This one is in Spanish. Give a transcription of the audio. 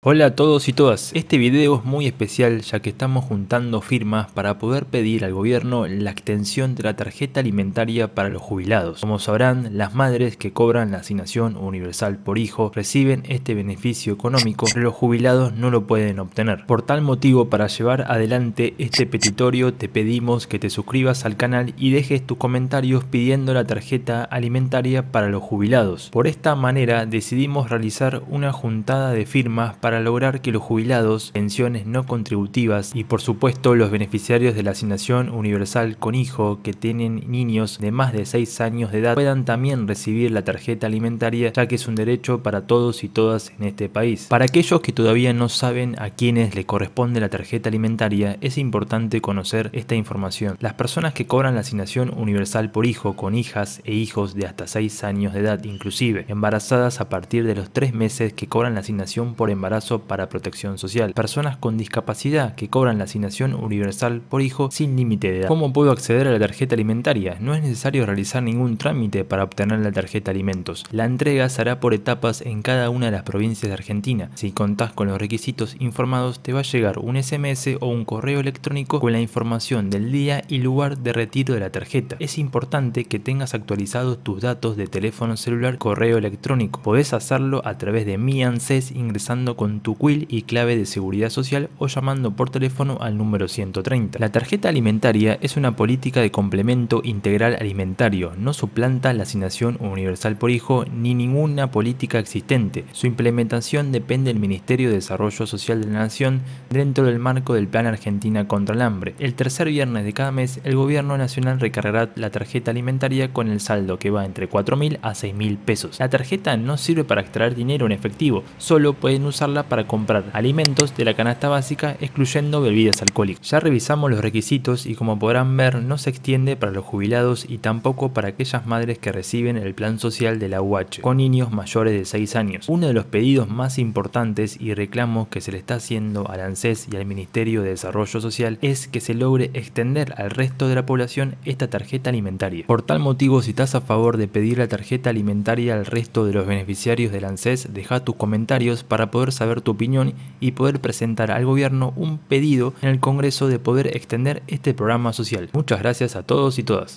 Hola a todos y todas, este video es muy especial ya que estamos juntando firmas para poder pedir al gobierno la extensión de la tarjeta alimentaria para los jubilados. Como sabrán, las madres que cobran la asignación universal por hijo reciben este beneficio económico, pero los jubilados no lo pueden obtener. Por tal motivo, para llevar adelante este petitorio te pedimos que te suscribas al canal y dejes tus comentarios pidiendo la tarjeta alimentaria para los jubilados. Por esta manera decidimos realizar una juntada de firmas para para lograr que los jubilados, pensiones no contributivas y por supuesto los beneficiarios de la asignación universal con hijo que tienen niños de más de 6 años de edad puedan también recibir la tarjeta alimentaria ya que es un derecho para todos y todas en este país. Para aquellos que todavía no saben a quiénes le corresponde la tarjeta alimentaria es importante conocer esta información. Las personas que cobran la asignación universal por hijo con hijas e hijos de hasta 6 años de edad inclusive embarazadas a partir de los 3 meses que cobran la asignación por embarazo para protección social, personas con discapacidad que cobran la asignación universal por hijo sin límite de edad. ¿Cómo puedo acceder a la tarjeta alimentaria? No es necesario realizar ningún trámite para obtener la tarjeta alimentos. La entrega se hará por etapas en cada una de las provincias de Argentina. Si contás con los requisitos informados, te va a llegar un SMS o un correo electrónico con la información del día y lugar de retiro de la tarjeta. Es importante que tengas actualizados tus datos de teléfono celular, correo electrónico. Podés hacerlo a través de mi ANSES ingresando con tu quill y clave de seguridad social o llamando por teléfono al número 130. La tarjeta alimentaria es una política de complemento integral alimentario, no suplanta la asignación universal por hijo ni ninguna política existente. Su implementación depende del Ministerio de Desarrollo Social de la Nación dentro del marco del Plan Argentina contra el Hambre. El tercer viernes de cada mes, el Gobierno Nacional recargará la tarjeta alimentaria con el saldo que va entre 4.000 a 6.000 pesos. La tarjeta no sirve para extraer dinero en efectivo, solo pueden usarla para comprar alimentos de la canasta básica excluyendo bebidas alcohólicas. Ya revisamos los requisitos y como podrán ver no se extiende para los jubilados y tampoco para aquellas madres que reciben el plan social de la UH con niños mayores de 6 años. Uno de los pedidos más importantes y reclamos que se le está haciendo al ANSES y al Ministerio de Desarrollo Social es que se logre extender al resto de la población esta tarjeta alimentaria. Por tal motivo, si estás a favor de pedir la tarjeta alimentaria al resto de los beneficiarios del ANSES, deja tus comentarios para poder saber tu opinión y poder presentar al gobierno un pedido en el Congreso de poder extender este programa social. Muchas gracias a todos y todas.